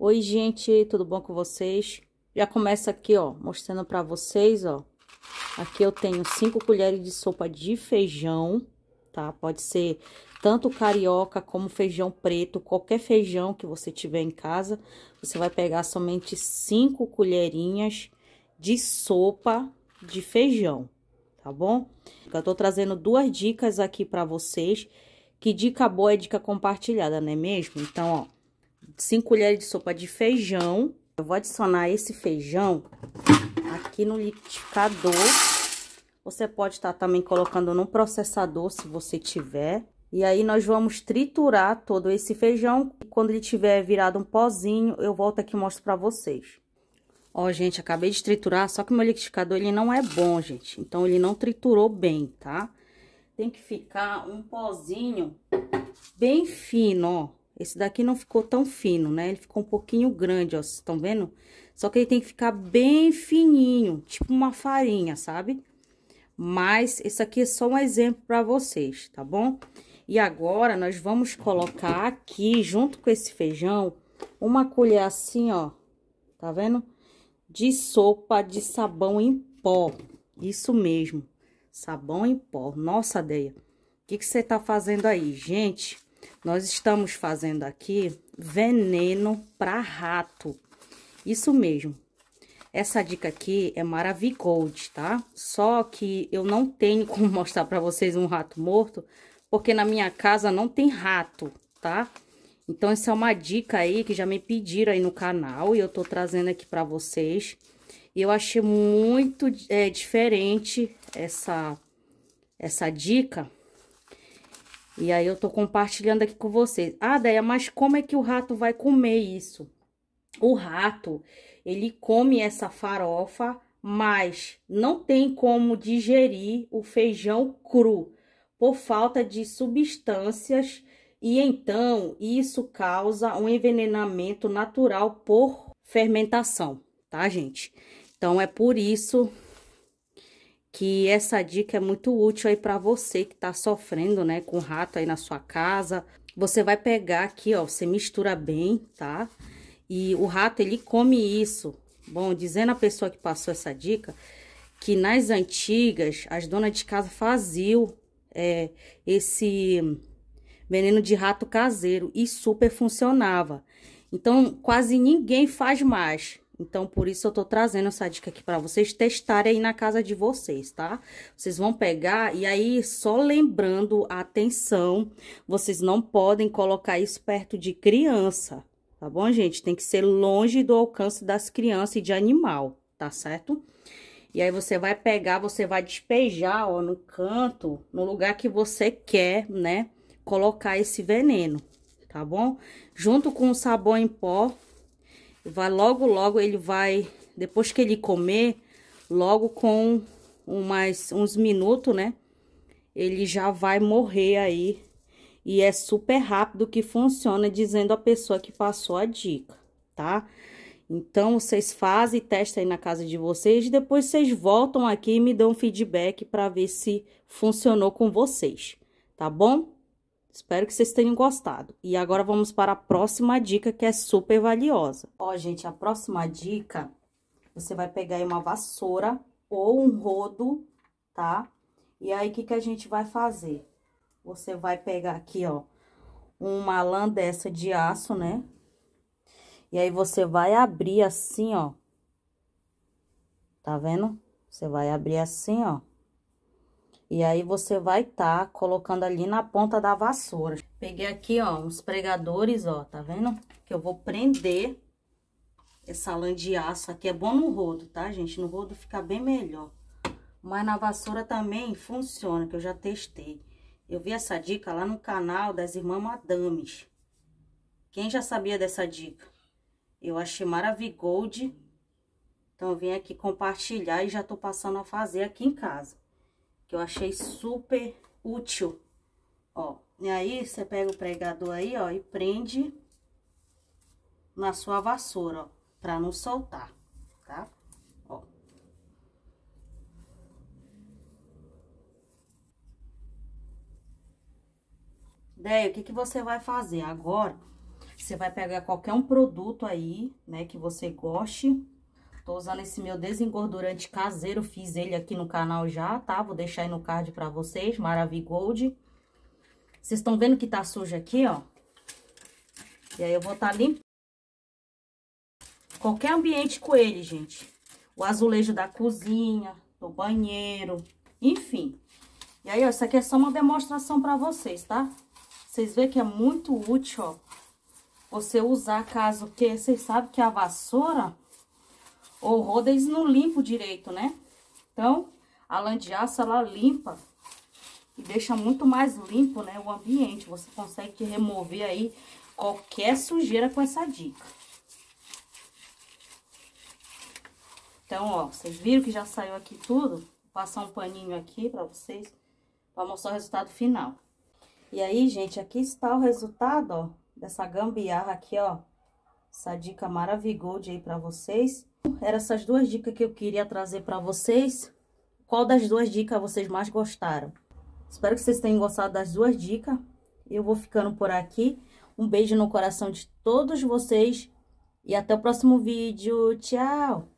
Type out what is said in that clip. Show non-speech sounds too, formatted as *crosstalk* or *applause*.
Oi, gente, tudo bom com vocês? Já começa aqui, ó, mostrando pra vocês, ó. Aqui eu tenho cinco colheres de sopa de feijão, tá? Pode ser tanto carioca como feijão preto, qualquer feijão que você tiver em casa. Você vai pegar somente cinco colherinhas de sopa de feijão, tá bom? Eu tô trazendo duas dicas aqui pra vocês, que dica boa é dica compartilhada, não é mesmo? Então, ó 5 colheres de sopa de feijão. Eu vou adicionar esse feijão aqui no liquidificador. Você pode estar tá também colocando no processador, se você tiver. E aí, nós vamos triturar todo esse feijão. Quando ele tiver virado um pozinho, eu volto aqui e mostro pra vocês. Ó, gente, acabei de triturar, só que o meu liquidificador, ele não é bom, gente. Então, ele não triturou bem, tá? Tem que ficar um pozinho bem fino, ó. Esse daqui não ficou tão fino, né? Ele ficou um pouquinho grande, ó, vocês estão vendo? Só que ele tem que ficar bem fininho, tipo uma farinha, sabe? Mas esse aqui é só um exemplo para vocês, tá bom? E agora, nós vamos colocar aqui, junto com esse feijão, uma colher assim, ó, tá vendo? De sopa de sabão em pó, isso mesmo, sabão em pó. Nossa, Deia, o que, que você tá fazendo aí? Gente, nós estamos fazendo aqui veneno para rato. Isso mesmo. Essa dica aqui é Maravigold, tá? Só que eu não tenho *laughs* como mostrar para vocês um rato morto, porque na minha casa não tem rato, tá? Então, essa é uma dica aí que já me pediram aí no canal e eu tô trazendo aqui para vocês. E eu achei muito é, diferente essa, essa dica, e aí eu tô compartilhando aqui com vocês. Ah, Deia, mas como é que o rato vai comer isso? O rato, ele come essa farofa, mas não tem como digerir o feijão cru por falta de substâncias e então isso causa um envenenamento natural por fermentação, tá, gente? Então é por isso que essa dica é muito útil aí para você que está sofrendo, né, com rato aí na sua casa. Você vai pegar aqui, ó, você mistura bem, tá? E o rato, ele come isso. Bom, dizendo a pessoa que passou essa dica, que nas antigas, as donas de casa faziam é, esse veneno de rato caseiro e super funcionava. Então, quase ninguém faz mais, então, por isso eu tô trazendo essa dica aqui para vocês testarem aí na casa de vocês, tá? Vocês vão pegar e aí, só lembrando, atenção, vocês não podem colocar isso perto de criança, tá bom, gente? Tem que ser longe do alcance das crianças e de animal, tá certo? E aí, você vai pegar, você vai despejar, ó, no canto, no lugar que você quer, né, colocar esse veneno, tá bom? Junto com o sabão em pó, Vai logo, logo ele vai, depois que ele comer, logo com umas, uns minutos, né? Ele já vai morrer aí. E é super rápido que funciona, dizendo a pessoa que passou a dica, tá? Então, vocês fazem, testem aí na casa de vocês. E depois vocês voltam aqui e me dão feedback para ver se funcionou com vocês, tá bom? Espero que vocês tenham gostado. E agora vamos para a próxima dica que é super valiosa. Ó, gente, a próxima dica, você vai pegar aí uma vassoura ou um rodo, tá? E aí, o que que a gente vai fazer? Você vai pegar aqui, ó, uma lã dessa de aço, né? E aí, você vai abrir assim, ó. Tá vendo? Você vai abrir assim, ó. E aí, você vai tá colocando ali na ponta da vassoura. Peguei aqui, ó, uns pregadores, ó, tá vendo? Que eu vou prender essa lã de aço aqui. É bom no rodo, tá, gente? No rodo fica bem melhor. Mas na vassoura também funciona, que eu já testei. Eu vi essa dica lá no canal das irmãs Madames. Quem já sabia dessa dica? Eu achei maravilhoso. Então, eu vim aqui compartilhar e já tô passando a fazer aqui em casa que eu achei super útil, ó. E aí, você pega o pregador aí, ó, e prende na sua vassoura, ó, pra não soltar, tá? Ó. Daí, o que que você vai fazer agora? Você vai pegar qualquer um produto aí, né, que você goste, Tô usando esse meu desengordurante caseiro, fiz ele aqui no canal já, tá? Vou deixar aí no card pra vocês, Maravigold. Vocês estão vendo que tá sujo aqui, ó? E aí eu vou tá limpo. Qualquer ambiente com ele, gente. O azulejo da cozinha, do banheiro, enfim. E aí, ó, isso aqui é só uma demonstração pra vocês, tá? Vocês veem que é muito útil, ó. Você usar caso que... Vocês sabem que a vassoura ou roda, eles não limpam direito, né? Então, a lã de aço, ela limpa e deixa muito mais limpo, né, o ambiente. Você consegue remover aí qualquer sujeira com essa dica. Então, ó, vocês viram que já saiu aqui tudo? Vou passar um paninho aqui pra vocês, pra mostrar o resultado final. E aí, gente, aqui está o resultado, ó, dessa gambiarra aqui, ó. Essa dica maravigold aí pra vocês. Eram essas duas dicas que eu queria trazer pra vocês. Qual das duas dicas vocês mais gostaram? Espero que vocês tenham gostado das duas dicas. Eu vou ficando por aqui. Um beijo no coração de todos vocês. E até o próximo vídeo. Tchau!